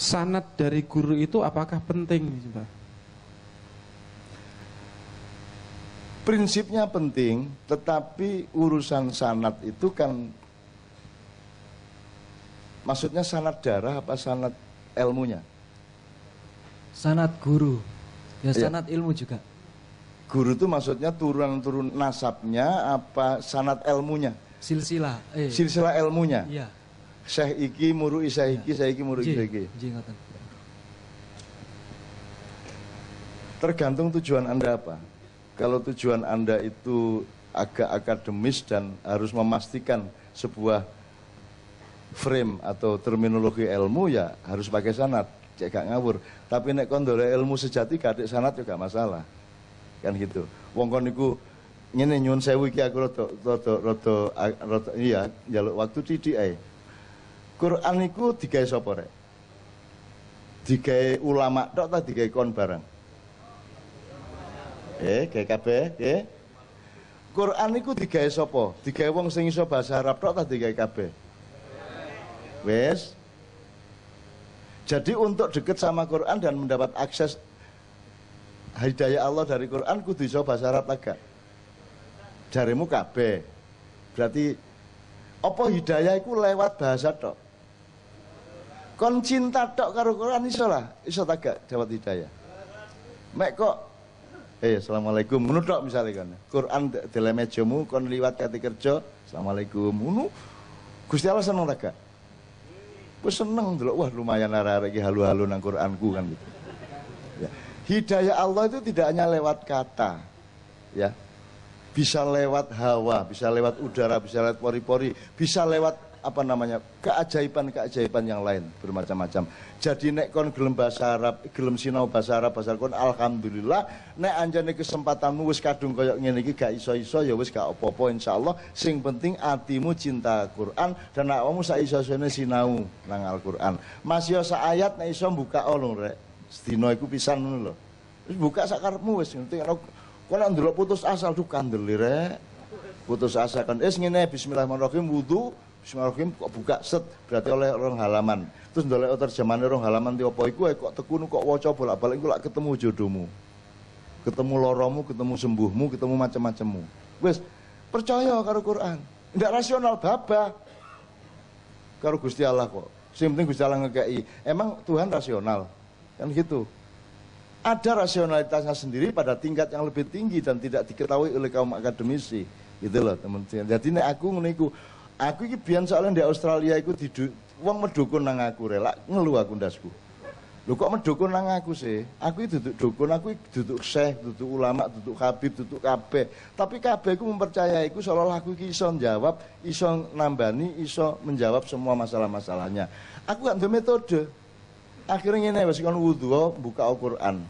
sanat dari guru itu apakah penting? Prinsipnya penting, tetapi urusan sanat itu kan maksudnya sanat darah apa sanat ilmunya? Sanat guru, ya iya. sanat ya. ilmu juga. Guru itu maksudnya turun-turun nasabnya apa sanat ilmunya? Silsilah. Eh. Silsilah ilmunya. Iya. Syekh iki muru Syekh iki, Syekh iki muru Syekh iki. Tergantung tujuan Anda apa. Kalau tujuan Anda itu agak akademis dan harus memastikan sebuah frame atau terminologi ilmu ya harus pakai sanat cek gak ngawur tapi nek kondore ilmu sejati kadek sanat juga masalah kan gitu wong kon niku nyene nyun sewu iki aku rada rada rada iya njaluk waktu didik ae Quran niku digawe sapa rek? Digawe ulama tok ta digawe kon bareng? Eh, gawe kabeh, eh. Quran niku digawe sapa? Digawe wong sing iso bahasa Arab tok ta digawe kabeh? Wes. Jadi untuk deket sama Quran dan mendapat akses hidayah Allah dari Quran kudu iso bahasa Arab agak. Jarimu kabeh. Berarti apa hidayah itu lewat bahasa tok? Kon cinta tok karo Quran iso lah, iso dapat hidayah. Mek kok eh assalamualaikum ngono tok misale kan. Quran dalam mejamu kon liwat kati kerja, assalamualaikum ngono. Gusti Allah seneng gak wis seneng delok wah lumayan arek-arek iki halu-halu nang Quranku kan gitu. Ya. Hidayah Allah itu tidak hanya lewat kata. Ya. Bisa lewat hawa, bisa lewat udara, bisa lewat pori-pori, bisa lewat apa namanya keajaiban-keajaiban yang lain bermacam-macam. Jadi nek kon gelem bahasa Arab, gelem sinau bahasa Arab, bahasa kon alhamdulillah nek anjane kesempatanmu wis kadung koyok ngene iki gak iso-iso ya wis gak apa-apa insyaallah sing penting atimu cinta Quran dan awakmu sak iso sene sinau nang Al-Quran. Mas yo ya sak ayat nek iso buka olong rek. Sedina iku pisan ngono lho. Wis buka sak karepmu wis ngerti ndelok putus asal duh kandel Putus asa kan es ngene bismillahirrahmanirrahim wudu Bismillahirrahmanirrahim kok buka set berarti oleh orang halaman. Terus oleh ndolek terjemahane orang halaman tiap apa iku kok tekun kok waca bolak-balik iku lak ketemu jodohmu. Ketemu loromu, ketemu sembuhmu, ketemu macam-macammu. Wes percaya karo Quran. Ndak rasional babah. Karo Gusti Allah kok. Sing penting Gusti Allah ngekei. Emang Tuhan rasional. Kan gitu. Ada rasionalitasnya sendiri pada tingkat yang lebih tinggi dan tidak diketahui oleh kaum akademisi. Gitu loh teman-teman. Jadi nek aku ngene Aku ini biar soalnya di Australia itu tidur uang medukun nang aku rela ngeluh aku ndasku. Lu kok mendukung nang aku sih? Aku itu duduk dukun, aku itu duduk seh duduk ulama, duduk habib, duduk kabeh. Tapi kabeh aku mempercayai aku seolah-olah aku iki iso njawab, iso nambani, iso menjawab semua masalah-masalahnya. Aku gak ada metode. Akhirnya ini masih kan wudhu oh, buka Al-Qur'an.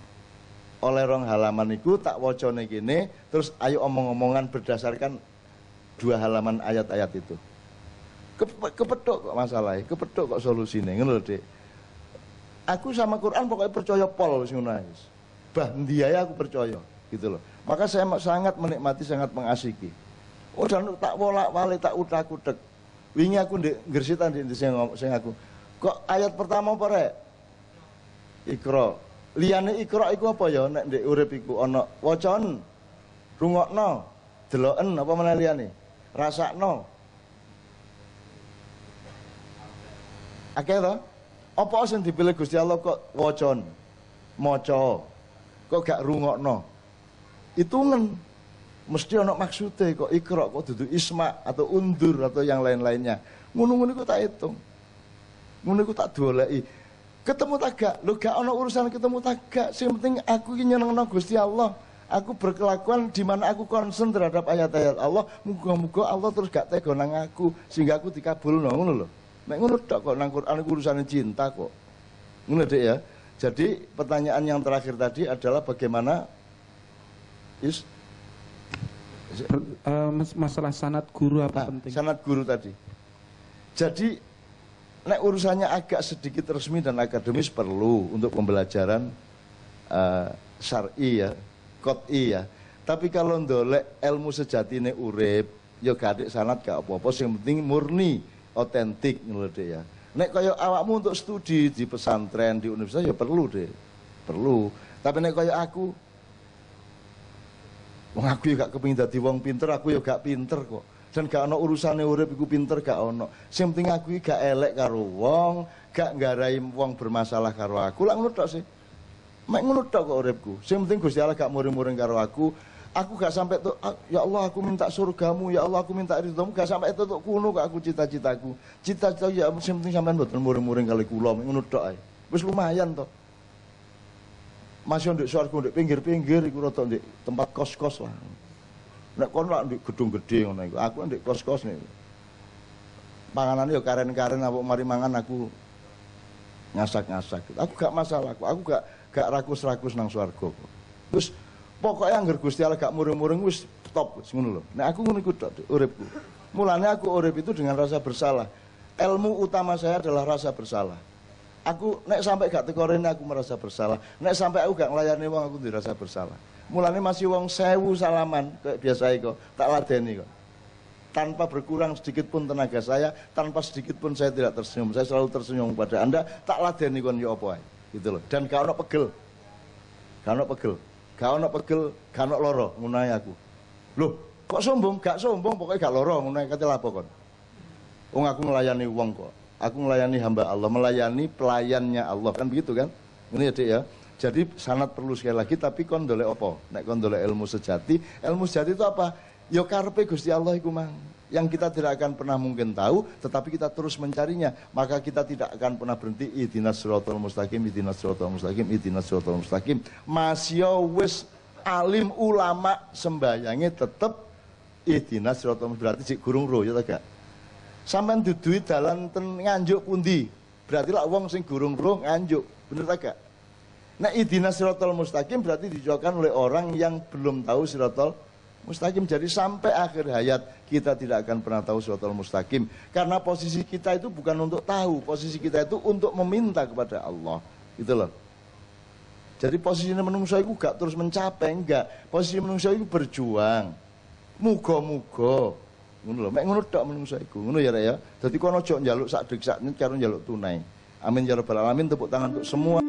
Oleh orang halaman itu tak wacane gini, terus ayo omong-omongan berdasarkan dua halaman ayat-ayat itu kepetuk kok masalahnya, solusinya e, kok solusinya, ngono lho, Dik. Aku sama Quran pokoknya percaya pol wis ngono ya Bah aku percaya, gitu loh. Maka saya sangat menikmati, sangat mengasiki. Oh dan tak wolak wale tak utak kudek. Wingi aku ndek gersitan ndek sing sing aku. Kok ayat pertama apa rek? Iqra. Liyane Iqra iku apa ya nek ndek urip iku ana wacan, rungokno, deloken apa meneh liyane? Rasakno, Akeh to? Apa sing dipilih Gusti Allah kok wocon, maca, kok gak rungokno. Hitungan mesti ana maksudnya kok ikrok, kok duduk isma atau undur atau yang lain-lainnya. ngunu-ngunu kok tak hitung. ngunu-ngunu kok tak doleki. Ketemu gak, lu gak ono urusan ketemu gak, yang penting aku iki nyenengno Gusti Allah. aku berkelakuan di mana aku konsen terhadap ayat-ayat Allah, muga-muga Allah terus gak tega nang aku sehingga aku dikabul ngono loh. Nek ngono tok kok nang Quran iku urusan cinta kok. Ngono Dik ya. Jadi pertanyaan yang terakhir tadi adalah bagaimana is uh, masalah sanat guru apa nah, penting? Sanat guru tadi. Jadi nek urusannya agak sedikit resmi dan akademis perlu untuk pembelajaran uh, syar'i ya, qot'i ya. Tapi kalau ndolek ilmu sejati ini urip, ya gadik sanat gak apa-apa yang penting murni otentik menurut ya. Nek kaya awakmu untuk studi di pesantren di universitas ya perlu deh, perlu. Tapi nek kaya aku, wong aku ya gak kepengin dadi wong pinter, aku ya gak pinter kok. Dan gak ono urusane urip iku pinter gak ono. Sing penting aku gak elek karo wong, gak nggarai wong bermasalah karo aku. Lah ngono tok sih. Mek ngono tok kok uripku. Sing penting Gusti Allah gak muring-muring karo aku, Aku gak sampai tuh, ah, ya Allah aku minta surgamu, ya Allah aku minta ridhomu, gak sampai itu tuh kuno gak aku cita-citaku. Cita-cita ya penting sampai buat muring-muring kali kula ngunut doa. ae. Wis lumayan tuh Masih untuk suaraku untuk pinggir-pinggir iku rada ndek tempat kos-kos lah. Nek kon lah untuk gedung gede ngono iku, aku untuk kos-kos nih. panganan ya karen-karen aku mari mangan aku ngasak-ngasak. Aku gak masalah aku, aku gak gak rakus-rakus nang suaraku Terus Pokoknya anggar Gusti Allah gak murung-murung wis top wis ngono lho. Nek aku ngono iku tok uripku. Mulanya aku urip itu dengan rasa bersalah. Ilmu utama saya adalah rasa bersalah. Aku nek sampai gak teko rene aku merasa bersalah. Nek sampai aku gak ngelayani wong aku dirasa bersalah. Mulanya masih wong sewu salaman kayak biasa kok tak ladeni kok tanpa berkurang sedikit pun tenaga saya, tanpa sedikit pun saya tidak tersenyum. Saya selalu tersenyum pada Anda, tak ladeni kon yo ya apa gitu loh. Dan gak ono pegel. Gak ono pegel gak ono pegel, gak ono loro, ngono aku. Loh, kok sombong? Gak sombong, pokoknya gak loro, ngono kate lapo kon. Wong aku melayani wong kok. Aku melayani hamba Allah, melayani pelayannya Allah. Kan begitu kan? Ini ya, Dik ya. Jadi sangat perlu sekali lagi tapi kon dolek opo, Nek kon ilmu sejati, ilmu sejati itu apa? Yo ya karepe Gusti Allah iku mang yang kita tidak akan pernah mungkin tahu, tetapi kita terus mencarinya. Maka kita tidak akan pernah berhenti. Idinas suratul mustaqim, idinas suratul mustaqim, idinas suratul mustaqim. Masya wis alim ulama sembayangnya tetap idinas suratul mustaqim. Berarti si gurung roh ya tegak. Sampai dudui dalam ten nganjuk pundi. Berarti lah uang sing gurung roh nganjuk. Bener tegak? Nah idinas suratul mustaqim berarti dijualkan oleh orang yang belum tahu suratul mustaqim mustaqim. Jadi sampai akhir hayat kita tidak akan pernah tahu suatu mustaqim. Karena posisi kita itu bukan untuk tahu. Posisi kita itu untuk meminta kepada Allah. Gitu loh. Jadi posisinya menungso itu gak terus mencapai, enggak. Posisi menungso itu berjuang. Mugo-mugo. Ngono loh mek ngono tok menungso itu Ngono ya ya. jadi kono ojo njaluk sak dik sak karo njaluk tunai. Amin ya rabbal alamin tepuk tangan untuk semua